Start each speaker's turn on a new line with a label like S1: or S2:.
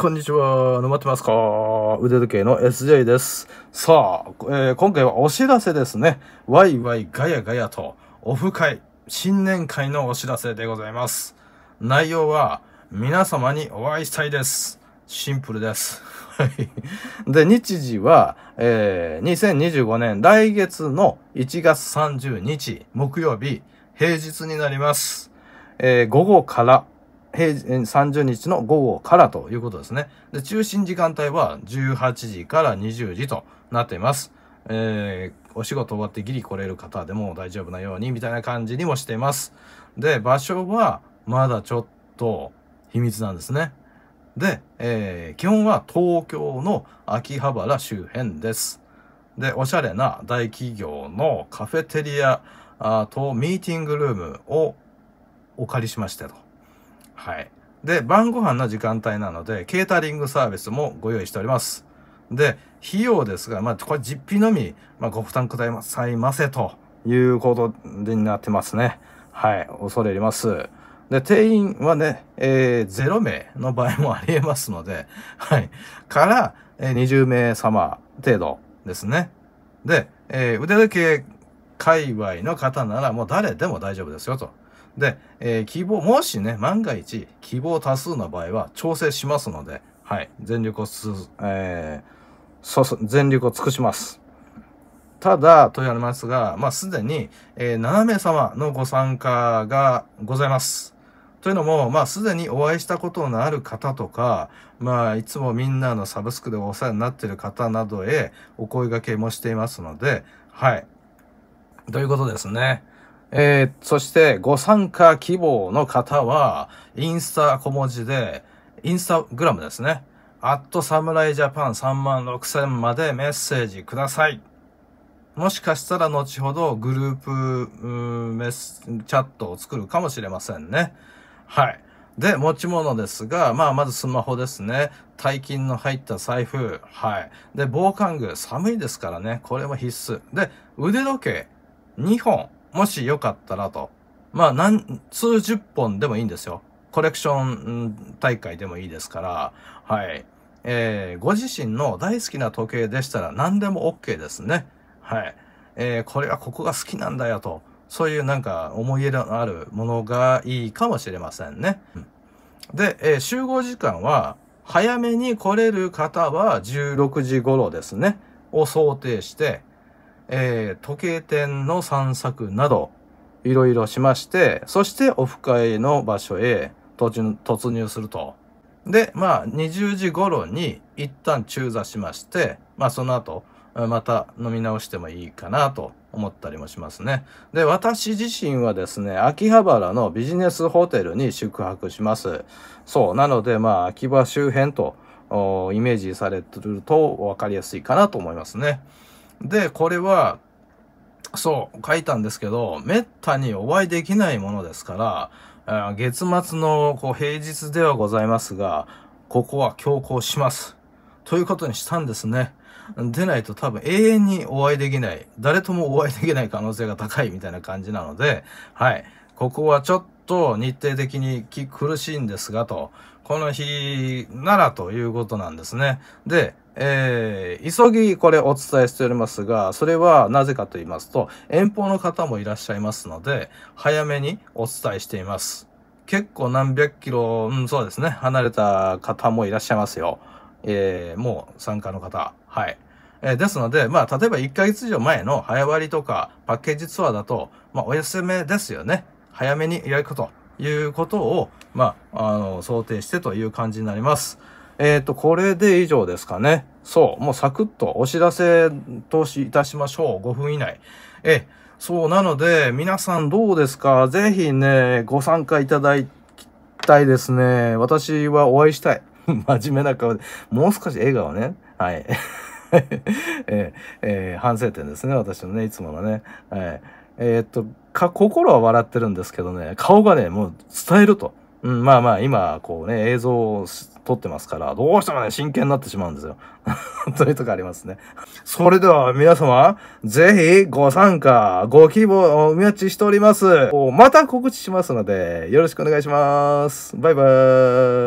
S1: こんにちは。沼ってますか腕時計の SJ です。さあ、えー、今回はお知らせですね。ワイワイガヤガヤと、オフ会、新年会のお知らせでございます。内容は、皆様にお会いしたいです。シンプルです。はい。で、日時は、えー、2025年来月の1月30日、木曜日、平日になります。えー、午後から平30日の午後からということですね。で中心時間帯は18時から20時となっています。えー、お仕事終わってギリ来れる方でも大丈夫なようにみたいな感じにもしています。で、場所はまだちょっと秘密なんですね。で、えー、基本は東京の秋葉原周辺です。で、おしゃれな大企業のカフェテリアとミーティングルームをお借りしましたと。はい。で、晩ご飯の時間帯なので、ケータリングサービスもご用意しております。で、費用ですが、まあ、これ実費のみ、まあ、ご負担くださいませということでになってますね。はい、恐れ入ります。で、定員はね、えー、0名の場合もあり得ますので、はい、から、えー、20名様程度ですね。で、えー、腕時計界隈の方ならもう誰でも大丈夫ですよと。で、えー、希望、もしね、万が一、希望多数の場合は調整しますので、はい、全力をす、えー、全力を尽くします。ただ、と言われますが、まあ、すでに、えー、7名様のご参加がございます。というのも、まあ、すでにお会いしたことのある方とか、まあ、いつもみんなのサブスクでお世話になっている方などへお声掛けもしていますので、はい。ということですね。えー、そしてご参加希望の方は、インスタ小文字で、インスタグラムですね。アットサムライジャパン3万6000までメッセージください。もしかしたら後ほどグループーメスチャットを作るかもしれませんね。はい。で、持ち物ですが、まあ、まずスマホですね。大金の入った財布。はい。で、防寒具。寒いですからね。これも必須。で、腕時計2本。もしよかったらと。まあ、何、数十本でもいいんですよ。コレクション大会でもいいですから、はい。えー、ご自身の大好きな時計でしたら何でも OK ですね。はい。えー、これはここが好きなんだよと。そういうなんか思い入れのあるものがいいかもしれませんね。で、えー、集合時間は早めに来れる方は16時頃ですね。を想定して、えー、時計店の散策など、いろいろしまして、そしてオフ会の場所へ突入すると。で、まあ、20時頃に一旦中座しまして、まあ、その後、また飲み直してもいいかなと思ったりもしますね。で、私自身はですね、秋葉原のビジネスホテルに宿泊します。そう、なので、まあ、秋葉周辺とイメージされてると分かりやすいかなと思いますね。で、これは、そう、書いたんですけど、めったにお会いできないものですから、月末のこう平日ではございますが、ここは強行します。ということにしたんですね。でないと多分永遠にお会いできない、誰ともお会いできない可能性が高いみたいな感じなので、はい。ここはちょっと日程的に苦しいんですがと、この日ならということなんですね。で、えー、急ぎこれお伝えしておりますが、それはなぜかと言いますと、遠方の方もいらっしゃいますので、早めにお伝えしています。結構何百キロ、うん、そうですね、離れた方もいらっしゃいますよ。えー、もう参加の方。はい。えー、ですので、まあ、例えば1ヶ月以上前の早割とかパッケージツアーだと、まあ、お休みですよね。早めに予約ということを、まあ、あの、想定してという感じになります。えっ、ー、と、これで以上ですかね。そう、もうサクッとお知らせ投資いたしましょう。5分以内。え、そう、なので、皆さんどうですかぜひね、ご参加いただきたいですね。私はお会いしたい。真面目な顔で。もう少し笑顔ね。はい。ええー、反省点ですね。私のね、いつものね。えー、えー、っと、か、心は笑ってるんですけどね、顔がね、もう伝えると。うん、まあまあ、今、こうね、映像を撮ってますから、どうしてもね、真剣になってしまうんですよ。というとこありますね。それでは皆様、ぜひご参加、ご希望お待ちしております。また告知しますので、よろしくお願いします。バイバーイ。